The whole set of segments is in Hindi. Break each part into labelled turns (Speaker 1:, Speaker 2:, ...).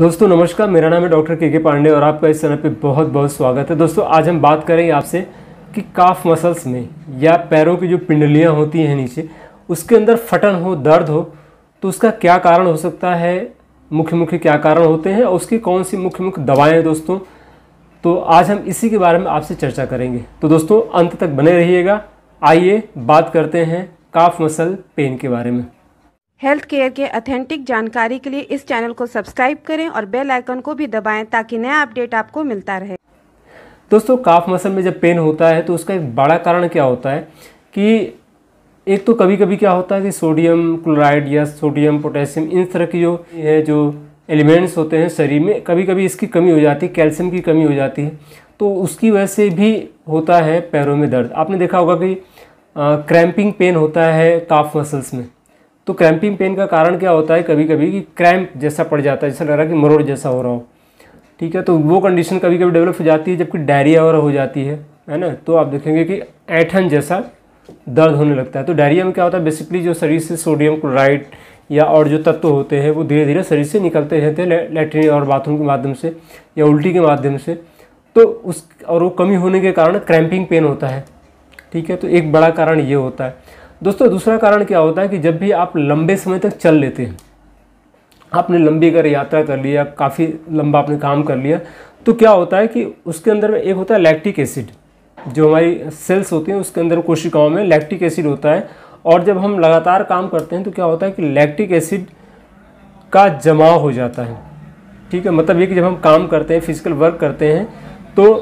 Speaker 1: दोस्तों नमस्कार मेरा नाम है डॉक्टर के के पांडे और आपका इस चैनल पे बहुत बहुत स्वागत है दोस्तों आज हम बात करेंगे आपसे कि काफ मसल्स में या पैरों की जो पिंडलियाँ होती हैं नीचे उसके अंदर फटन हो दर्द हो तो उसका क्या कारण हो सकता है मुख्य मुख्य क्या कारण होते हैं और उसकी कौन सी मुख्य मुख्य दवाएँ हैं दोस्तों तो आज हम इसी के बारे में आपसे चर्चा करेंगे तो दोस्तों अंत तक बने रहिएगा आइए बात करते हैं काफ मसल पेन के बारे में हेल्थ केयर के अथेंटिक जानकारी के लिए इस चैनल को सब्सक्राइब करें और बेल आइकन को भी दबाएं ताकि नया अपडेट आपको मिलता रहे दोस्तों काफ मसल में जब पेन होता है तो उसका एक बड़ा कारण क्या होता है कि एक तो कभी कभी क्या होता है कि सोडियम क्लोराइड या सोडियम पोटेशियम इन तरह की जो है जो एलिमेंट्स होते हैं शरीर में कभी कभी इसकी कमी हो जाती है कैल्शियम की कमी हो जाती है तो उसकी वजह से भी होता है पैरों में दर्द आपने देखा होगा कि क्रैम्पिंग पेन होता है काफ मसल्स में तो क्रैम्पिंग पेन का कारण क्या होता है कभी कभी कि क्रैम्प जैसा पड़ जाता है जैसा लग रहा है कि मरोड़ जैसा हो रहा हो ठीक है तो वो कंडीशन कभी कभी डेवलप हो जाती है जबकि डायरिया वगैरह हो जाती है है ना तो आप देखेंगे कि ऐठन जैसा दर्द होने लगता है तो डायरिया में क्या होता है बेसिकली जो शरीर से सोडियम क्लोराइड या और जो तत्व होते हैं वो धीरे धीरे शरीर से निकलते रहते हैं लेटरिन और बाथरूम के माध्यम से या उल्टी के माध्यम से तो उस और वो कमी होने के कारण क्रैम्पिंग पेन होता है ठीक है तो एक बड़ा कारण ये होता है दोस्तों दूसरा कारण क्या होता है कि जब भी आप लंबे समय तक चल लेते हैं आपने लंबी अगर यात्रा कर लिया काफ़ी लंबा आपने काम कर लिया तो क्या होता है कि उसके अंदर में एक होता है लैक्टिक एसिड जो हमारी सेल्स होती हैं उसके अंदर कोशिकाओं में लैक्टिक एसिड होता है और जब हम लगातार काम करते हैं तो क्या होता है कि लैक्टिक एसिड का जमाव हो जाता है ठीक है मतलब ये कि जब हम काम करते हैं फिजिकल वर्क करते हैं तो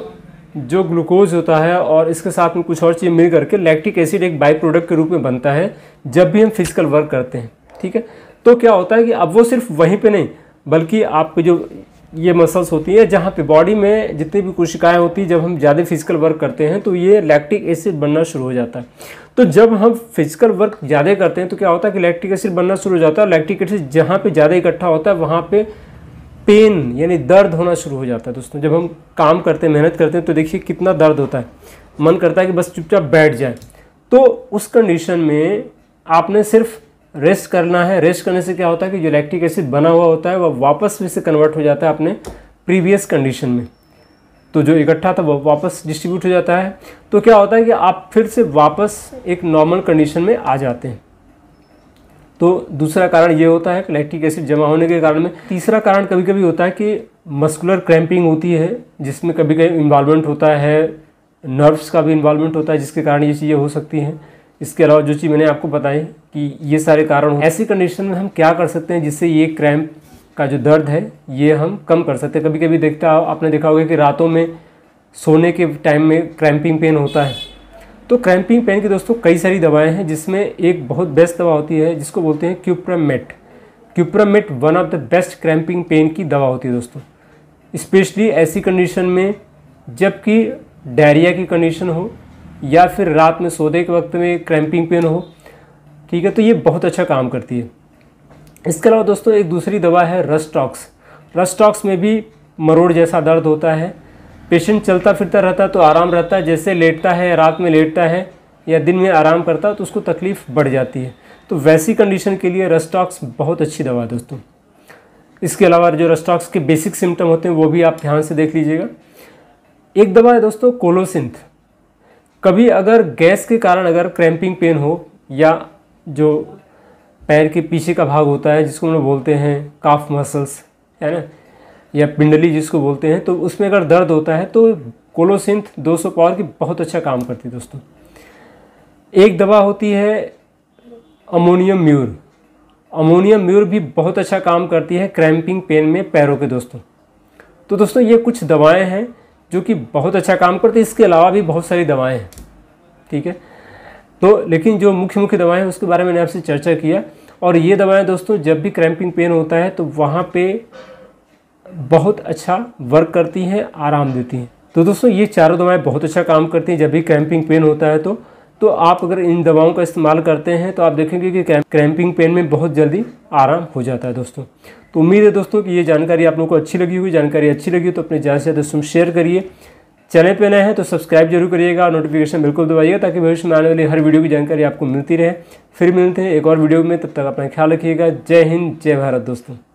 Speaker 1: जो ग्लूकोज होता है और इसके साथ में कुछ और चीज़ मिल करके लैक्टिक एसिड एक बाई प्रोडक्ट के रूप में बनता है जब भी हम फिजिकल वर्क करते हैं ठीक है तो क्या होता है कि अब वो सिर्फ वहीं पे नहीं बल्कि आपके जो ये मसल्स होती है जहाँ पे बॉडी में जितनी भी कोशिकाएँ होती हैं जब हम ज़्यादा फिजिकल वर्क करते हैं तो ये लैक्टिक एसिड बनना शुरू हो जाता है तो जब हम फिजिकल वर्क ज़्यादा करते हैं तो क्या होता है कि लैक्टिक एसिड बनना शुरू हो जाता है लैक्टिक एसिड जहाँ पर ज़्यादा इकट्ठा होता है वहाँ पर पेन यानी दर्द होना शुरू हो जाता है दोस्तों जब हम काम करते हैं मेहनत करते हैं तो देखिए कितना दर्द होता है मन करता है कि बस चुपचाप बैठ जाए तो उस कंडीशन में आपने सिर्फ रेस्ट करना है रेस्ट करने से क्या होता है कि जो लैक्टिक एसिड बना हुआ होता है वह वापस भी से कन्वर्ट हो जाता है अपने प्रीवियस कंडीशन में तो जो इकट्ठा था वह वापस डिस्ट्रीब्यूट हो जाता है तो क्या होता है कि आप फिर से वापस एक नॉर्मल कंडीशन में आ जाते हैं तो दूसरा कारण ये होता है कि लैक्टिक एसिड जमा होने के कारण में तीसरा कारण कभी कभी होता है कि मस्कुलर क्रैम्पिंग होती है जिसमें कभी कभी इन्वॉल्वमेंट होता है नर्व्स का भी इन्वॉल्वमेंट होता है जिसके कारण ये चीज़ें हो सकती हैं इसके अलावा जो चीज़ मैंने आपको बताई कि ये सारे कारण ऐसी कंडीशन में हम क्या कर सकते हैं जिससे ये क्रैम्प का जो दर्द है ये हम कम कर सकते हैं कभी कभी देखता आपने देखा होगा कि रातों में सोने के टाइम में क्रैम्पिंग पेन होता है तो क्रैम्पिंग पेन की दोस्तों कई सारी दवाएं हैं जिसमें एक बहुत बेस्ट दवा होती है जिसको बोलते हैं क्यूप्रामेट क्यूप्रामेट one of the best cramping pain की दवा होती है दोस्तों स्पेशली ऐसी कंडीशन में जबकि डायरिया की कंडीशन हो या फिर रात में सोते के वक्त में क्रैम्पिंग पेन हो ठीक है तो ये बहुत अच्छा काम करती है इसके अलावा दोस्तों एक दूसरी दवा है रस्टॉक्स रस्टॉक्स में भी मरोड़ जैसा दर्द होता है पेशेंट चलता फिरता रहता है तो आराम रहता है जैसे लेटता है रात में लेटता है या दिन में आराम करता है तो उसको तकलीफ़ बढ़ जाती है तो वैसी कंडीशन के लिए रस्टॉक्स बहुत अच्छी दवा है दोस्तों इसके अलावा जो रस्टॉक्स के बेसिक सिम्टम होते हैं वो भी आप ध्यान से देख लीजिएगा एक दवा है दोस्तों कोलोसिंथ कभी अगर गैस के कारण अगर क्रैम्पिंग पेन हो या जो पैर के पीछे का भाग होता है जिसको हम लोग बोलते हैं काफ मसल्स है ना या पिंडली जिसको बोलते हैं तो उसमें अगर दर्द होता है तो कोलोसिंथ 200 पावर की बहुत अच्छा काम करती है दोस्तों एक दवा होती है अमोनियम म्यूर अमोनियम म्यूर भी बहुत अच्छा काम करती है क्रैम्पिंग पेन में पैरों के दोस्तों तो दोस्तों ये कुछ दवाएं हैं जो कि बहुत अच्छा काम करती है इसके अलावा भी बहुत सारी दवाएं हैं ठीक है तो लेकिन जो मुख्य मुख्य दवाएं हैं उसके बारे में मैंने आपसे चर्चा किया और ये दवाएं दोस्तों जब भी क्रैम्पिंग पेन होता है तो वहाँ पे बहुत अच्छा वर्क करती हैं आराम देती हैं तो दोस्तों ये चारों दवाएं बहुत अच्छा काम करती हैं जब भी क्रैम्पिंग पेन होता है तो तो आप अगर इन दवाओं का इस्तेमाल करते हैं तो आप देखेंगे कि क्रैम्पिंग पेन में बहुत जल्दी आराम हो जाता है दोस्तों तो उम्मीद है दोस्तों कि ये जानकारी आप लोगों को अच्छी लगी हुई जानकारी अच्छी लगी तो अपने ज़्यादा से ज़्यादा दोस्तों शेयर करिए चैनल पर नए हैं तो सब्सक्राइब जरूर करिएगा और नोटिफिकेशन बिल्कुल दबाइएगा ताकि भविष्य में आने वाली हर वीडियो की जानकारी आपको मिलती रहे फिर मिलते हैं एक और वीडियो में तब तक अपना ख्याल रखिएगा जय हिंद जय भारत दोस्तों